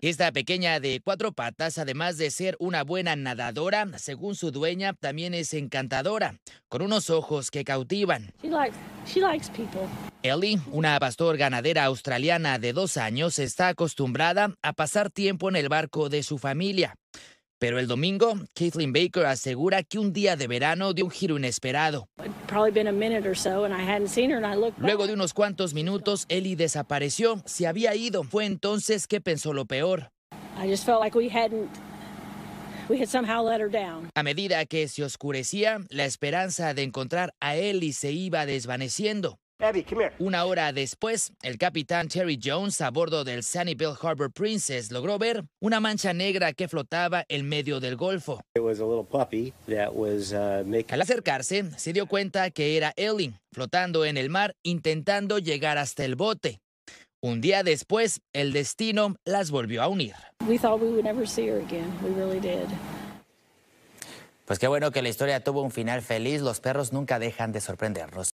Esta pequeña de cuatro patas, además de ser una buena nadadora, según su dueña, también es encantadora, con unos ojos que cautivan. Ellie, una pastor ganadera australiana de dos años, está acostumbrada a pasar tiempo en el barco de su familia. Pero el domingo, Kathleen Baker asegura que un día de verano dio un giro inesperado. Luego de unos cuantos minutos, Ellie desapareció, se había ido. Fue entonces que pensó lo peor. A medida que se oscurecía, la esperanza de encontrar a Ellie se iba desvaneciendo. Una hora después, el capitán Terry Jones a bordo del Sunnyvale Harbor Princess logró ver una mancha negra que flotaba en medio del golfo. Uh, Al acercarse, se dio cuenta que era Ellie, flotando en el mar intentando llegar hasta el bote. Un día después, el destino las volvió a unir. Pues qué bueno que la historia tuvo un final feliz. Los perros nunca dejan de sorprendernos.